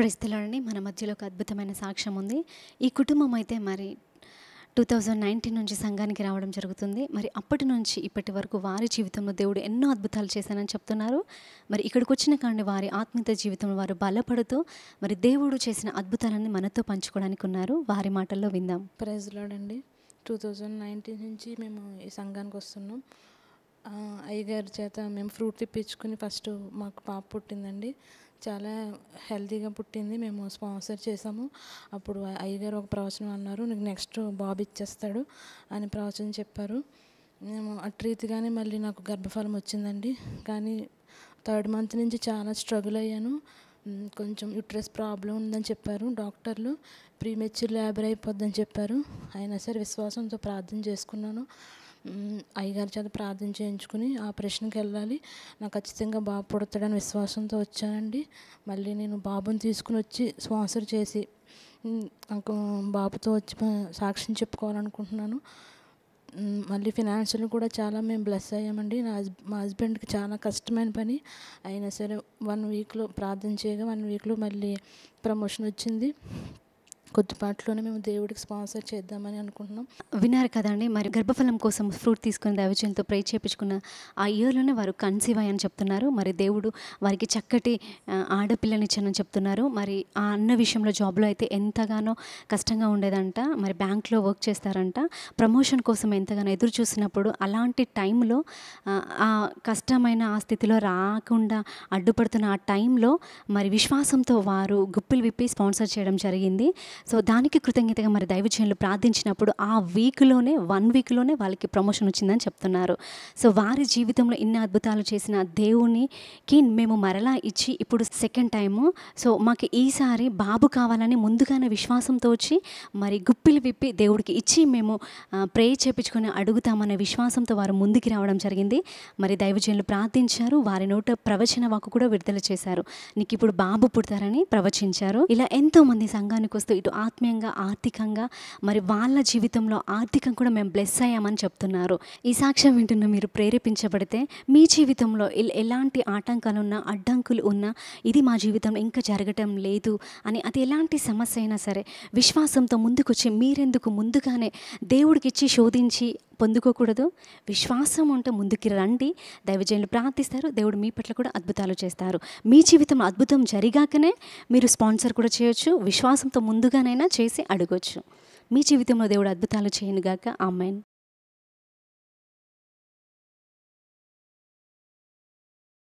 ప్రస్తుతండి మన మధ్యలో ఒక అద్భుతమైన సాక్ష్యం ఉంది ఈ కుటుంబం అయితే మరి టూ థౌజండ్ నైన్టీన్ నుంచి సంఘానికి రావడం జరుగుతుంది మరి అప్పటి నుంచి ఇప్పటి వరకు వారి జీవితంలో దేవుడు ఎన్నో అద్భుతాలు చేశానని చెప్తున్నారు మరి ఇక్కడికి వచ్చిన కానీ వారి ఆత్మీయత జీవితంలో వారు బలపడుతూ మరి దేవుడు చేసిన అద్భుతాలన్నీ మనతో పంచుకోవడానికి ఉన్నారు వారి మాటల్లో విందాం ప్రైజ్లోడండి టూ థౌజండ్ నైన్టీన్ నుంచి మేము ఈ సంఘానికి వస్తున్నాం అయ్యగారి చేత మేము ఫ్రూట్ తిప్పించుకుని ఫస్ట్ మాకు పాప పుట్టిందండి చాలా హెల్తీగా పుట్టింది మేము స్పాన్సర్ చేసాము అప్పుడు అయ్యగారు ఒక ప్రవచనం అన్నారు నీకు నెక్స్ట్ బాబు ఇచ్చేస్తాడు అని ప్రవచనం చెప్పారు మేము అటు రీతిగానే మళ్ళీ నాకు గర్భఫలం వచ్చిందండి కానీ థర్డ్ మంత్ నుంచి చాలా స్ట్రగుల్ అయ్యాను కొంచెం యుట్రస్ ప్రాబ్లం ఉందని చెప్పారు డాక్టర్లు ప్రీమెచ్యూర్ లేబర్ అయిపోద్దని చెప్పారు అయినా సరే విశ్వాసంతో ప్రార్థన చేసుకున్నాను అయ్యగారి చేత ప్రార్థన చేయించుకుని ఆపరేషన్కి వెళ్ళాలి నాకు ఖచ్చితంగా బాబు పుడతాడని విశ్వాసంతో వచ్చానండి మళ్ళీ నేను బాబుని తీసుకుని వచ్చి స్పాన్సర్ చేసి బాబుతో వచ్చి సాక్ష్యం చెప్పుకోవాలనుకుంటున్నాను మళ్ళీ ఫినాన్షియల్ కూడా చాలా మేము బ్లెస్ అయ్యామండి నా మా హస్బెండ్కి చాలా కష్టమైన పని అయినా సరే వన్ వీక్లో ప్రార్థన చేయగా వన్ వీక్లో మళ్ళీ ప్రమోషన్ వచ్చింది కొద్దిపాట్లోనే మేము దేవుడికి స్పాన్సర్ చేద్దామని అనుకుంటున్నాం విన్నారు కదండి మరి గర్భఫలం కోసం ఫ్రూట్ తీసుకుని దైవజంతో ప్రే చేయించుకున్న ఆ ఇయర్లోనే వారు కన్సీవ్ అయ్యని చెప్తున్నారు మరి దేవుడు వారికి చక్కటి ఆడపిల్లనిచ్చానని చెప్తున్నారు మరి ఆ అన్న విషయంలో జాబ్లో అయితే ఎంతగానో కష్టంగా ఉండేదంట మరి బ్యాంక్లో వర్క్ చేస్తారంట ప్రమోషన్ కోసం ఎంతగానో ఎదురు చూసినప్పుడు అలాంటి టైంలో ఆ కష్టమైన ఆ స్థితిలో రాకుండా అడ్డుపడుతున్న ఆ టైంలో మరి విశ్వాసంతో వారు గుప్పిలు విప్పి స్పాన్సర్ చేయడం జరిగింది సో దానికి కృతజ్ఞతగా మరి దైవజనులు ప్రార్థించినప్పుడు ఆ వీక్లోనే వన్ వీక్లోనే వాళ్ళకి ప్రమోషన్ వచ్చిందని చెప్తున్నారు సో వారి జీవితంలో ఇన్ని అద్భుతాలు చేసిన దేవునికి మేము మరలా ఇచ్చి ఇప్పుడు సెకండ్ టైము సో మాకు ఈసారి బాబు కావాలని ముందుగానే విశ్వాసంతో వచ్చి మరి గుప్పిలు విప్పి దేవుడికి ఇచ్చి మేము ప్రే చేపించుకొని అడుగుతామనే విశ్వాసంతో వారు ముందుకు రావడం జరిగింది మరి దైవజనులు ప్రార్థించారు వారి నోట ప్రవచన వాకు కూడా విడుదల చేశారు నీకు ఇప్పుడు బాబు పుడతారని ప్రవచించారు ఇలా ఎంతో మంది సంఘానికి వస్తూ ఇటు అటు ఆత్మీయంగా ఆర్థికంగా మరి వాళ్ళ జీవితంలో ఆర్థికం కూడా మేము బ్లెస్ అయ్యామని చెప్తున్నారు ఈ సాక్ష్యం వింటున్న మీరు ప్రేరేపించబడితే మీ జీవితంలో ఎలాంటి ఆటంకాలు ఉన్నా అడ్డంకులు ఉన్నా ఇది మా జీవితం ఇంకా జరగటం లేదు అని అది ఎలాంటి సమస్య అయినా సరే విశ్వాసంతో ముందుకొచ్చి మీరెందుకు ముందుగానే దేవుడికిచ్చి శోధించి పొందుకోకూడదు విశ్వాసం ఉంటే ముందుకి రండి దైవజనులు ప్రార్థిస్తారు దేవుడు మీ పట్ల కూడా అద్భుతాలు చేస్తారు మీ జీవితం అద్భుతం జరిగాకనే మీరు స్పాన్సర్ కూడా చేయొచ్చు విశ్వాసంతో ముందుగానైనా చేసి అడగొచ్చు మీ జీవితంలో దేవుడు అద్భుతాలు చేయనుగాక ఆమెన్